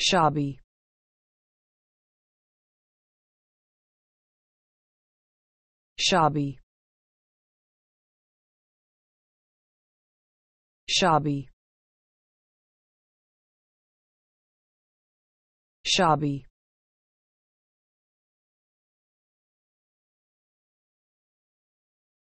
shabby shabby shabby shabby